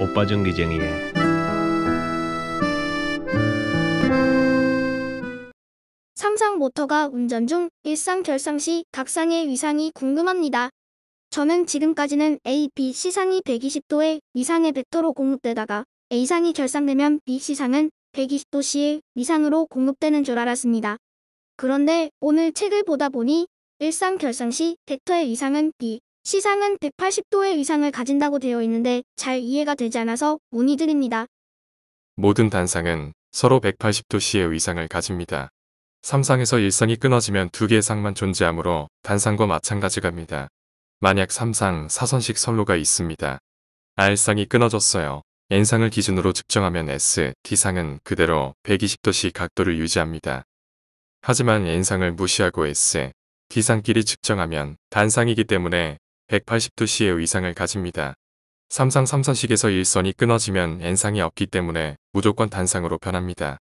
오빠 전기쟁이의 삼상 모터가 운전 중 일상 결상 시 각상의 위상이 궁금합니다. 저는 지금까지는 A, B, 시상이 120도의 위상의 벡터로 공급되다가 A상이 결상되면 B, 시상은 120도씨의 위상으로 공급되는 줄 알았습니다. 그런데 오늘 책을 보다 보니 일상 결상 시 벡터의 위상은 B, 시상은 180도의 의상을 가진다고 되어 있는데 잘 이해가 되지 않아서 문의드립니다. 모든 단상은 서로 180도씨의 의상을 가집니다. 3상에서 일상이 끊어지면 두 개의 상만 존재하므로 단상과 마찬가지갑니다. 만약 3상 4선식 선로가 있습니다. R상이 끊어졌어요. N상을 기준으로 측정하면 S, T상은 그대로 120도씨 각도를 유지합니다. 하지만 N상을 무시하고 S, T상끼리 측정하면 단상이기 때문에 180도씨의 위상을 가집니다. 3상 3선식에서 일선이 끊어지면 n상이 없기 때문에 무조건 단상으로 변합니다.